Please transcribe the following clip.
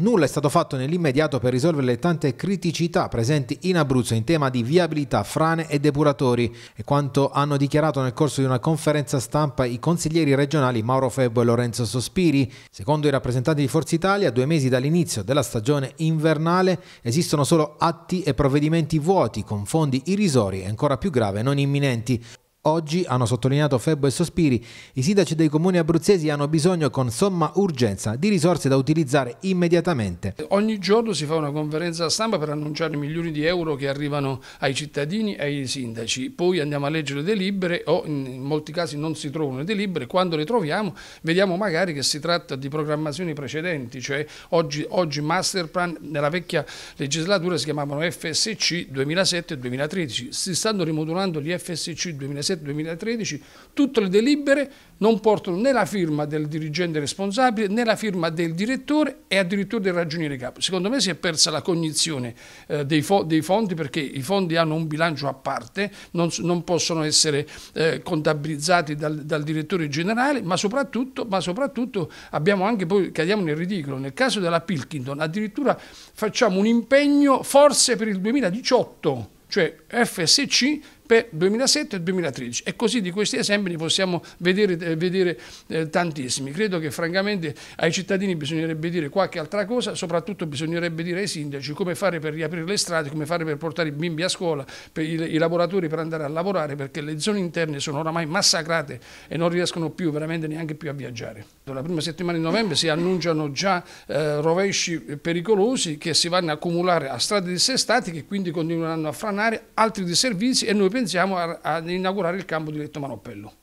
Nulla è stato fatto nell'immediato per risolvere le tante criticità presenti in Abruzzo in tema di viabilità, frane e depuratori e quanto hanno dichiarato nel corso di una conferenza stampa i consiglieri regionali Mauro Febbo e Lorenzo Sospiri. Secondo i rappresentanti di Forza Italia, a due mesi dall'inizio della stagione invernale esistono solo atti e provvedimenti vuoti con fondi irrisori e ancora più grave non imminenti. Oggi, hanno sottolineato Febbo e Sospiri, i sindaci dei comuni abruzzesi hanno bisogno con somma urgenza di risorse da utilizzare immediatamente. Ogni giorno si fa una conferenza stampa per annunciare milioni di euro che arrivano ai cittadini e ai sindaci. Poi andiamo a leggere le delibere o in molti casi non si trovano le delibere. Quando le troviamo vediamo magari che si tratta di programmazioni precedenti, cioè oggi, oggi master plan nella vecchia legislatura si chiamavano FSC 2007-2013. Si stanno rimodulando gli FSC 2007 2007-2013, tutte le delibere non portano né la firma del dirigente responsabile né la firma del direttore e addirittura del ragioniere capo. Secondo me si è persa la cognizione eh, dei, fo dei, fondi perché i fondi hanno un bilancio a parte, non, non possono essere eh, contabilizzati dal, dal, direttore generale, ma soprattutto, ma soprattutto abbiamo anche poi, cadiamo nel ridicolo, nel caso della Pilkington addirittura facciamo un impegno forse per il 2018 cioè FSC per 2007 e 2013 e così di questi esempi ne possiamo vedere, eh, vedere eh, tantissimi. Credo che francamente ai cittadini bisognerebbe dire qualche altra cosa, soprattutto bisognerebbe dire ai sindaci come fare per riaprire le strade, come fare per portare i bimbi a scuola, per i, i lavoratori per andare a lavorare perché le zone interne sono oramai massacrate e non riescono più veramente neanche più a viaggiare. La prima settimana di novembre si annunciano già eh, rovesci pericolosi che si vanno a accumulare a strade dissestate che quindi continueranno a franare altri disservizi e noi pensiamo pensiamo ad inaugurare il campo di Letto Manoppello.